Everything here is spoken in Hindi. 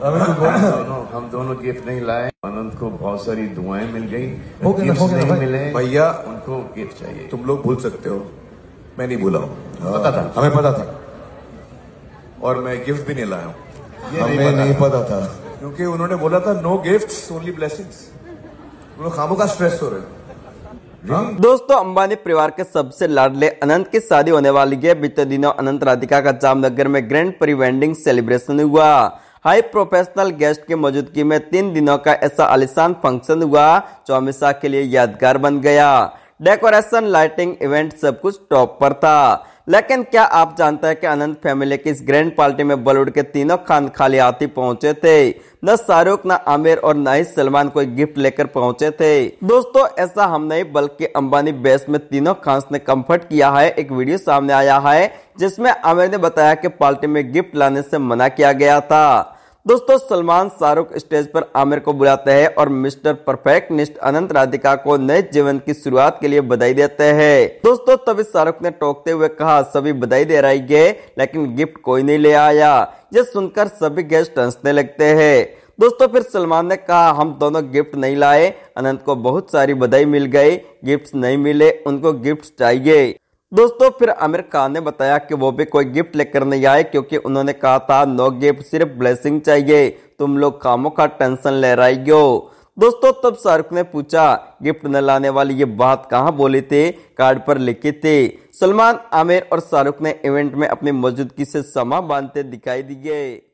दोनों हम दोनों गिफ्ट नहीं लाए आनंद को बहुत सारी दुआएं मिल गई मिले भैया उनको गिफ्ट चाहिए तुम लोग भूल सकते हो मैं नहीं भूला हूँ हमें पता था और मैं गिफ्ट भी नहीं लाया हूँ हमें नहीं पता था क्योंकि उन्होंने बोला था नो गिफ्ट ओनली ब्लेसिंग्स खामों का स्ट्रेस हो रहे हो हाँ। दोस्तों अंबानी परिवार के सबसे लाडले अनंत की शादी होने वाली है बीते दिनों अनंत राधिका का जामनगर में ग्रैंड प्री वेडिंग सेलिब्रेशन हुआ हाई प्रोफेशनल गेस्ट की मौजूदगी में तीन दिनों का ऐसा आलिशान फंक्शन हुआ जो हमेशा के लिए यादगार बन गया डेकोरेशन लाइटिंग इवेंट सब कुछ टॉप पर था लेकिन क्या आप जानते हैं कि आनंद फैमिली की इस ग्रैंड पार्टी में बॉलीवुड के तीनों खान खाली हाथी पहुंचे थे न शाहरुख न आमिर और न ही सलमान कोई गिफ्ट लेकर पहुंचे थे दोस्तों ऐसा हम नहीं बल्कि अंबानी बेस में तीनों खान ने कंफर्ट किया है एक वीडियो सामने आया है जिसमें आमिर ने बताया कि पार्टी में गिफ्ट लाने से मना किया गया था दोस्तों सलमान शाहरुख स्टेज पर आमिर को बुलाते हैं और मिस्टर परफेक्ट निस्ट अनंत राधिका को नए जीवन की शुरुआत के लिए बधाई देते हैं दोस्तों तभी शाहरुख ने टोकते हुए कहा सभी बधाई दे रही है लेकिन गिफ्ट कोई नहीं ले आया ये सुनकर सभी गेस्ट हंसने लगते हैं दोस्तों फिर सलमान ने कहा हम दोनों गिफ्ट नहीं लाए अनंत को बहुत सारी बधाई मिल गई गिफ्ट नहीं मिले उनको गिफ्ट चाहिए दोस्तों फिर आमिर खान ने बताया कि वो भी कोई गिफ्ट लेकर नहीं आए क्योंकि उन्होंने कहा था नो गिफ्ट सिर्फ ब्लेसिंग चाहिए तुम लोग कामों का टेंशन ले रहे हो दोस्तों तब शाहरुख ने पूछा गिफ्ट न लाने वाली ये बात कहाँ बोली थी कार्ड पर लिखी थी सलमान आमिर और शाहरुख ने इवेंट में अपनी मौजूदगी से समा बांधते दिखाई दिए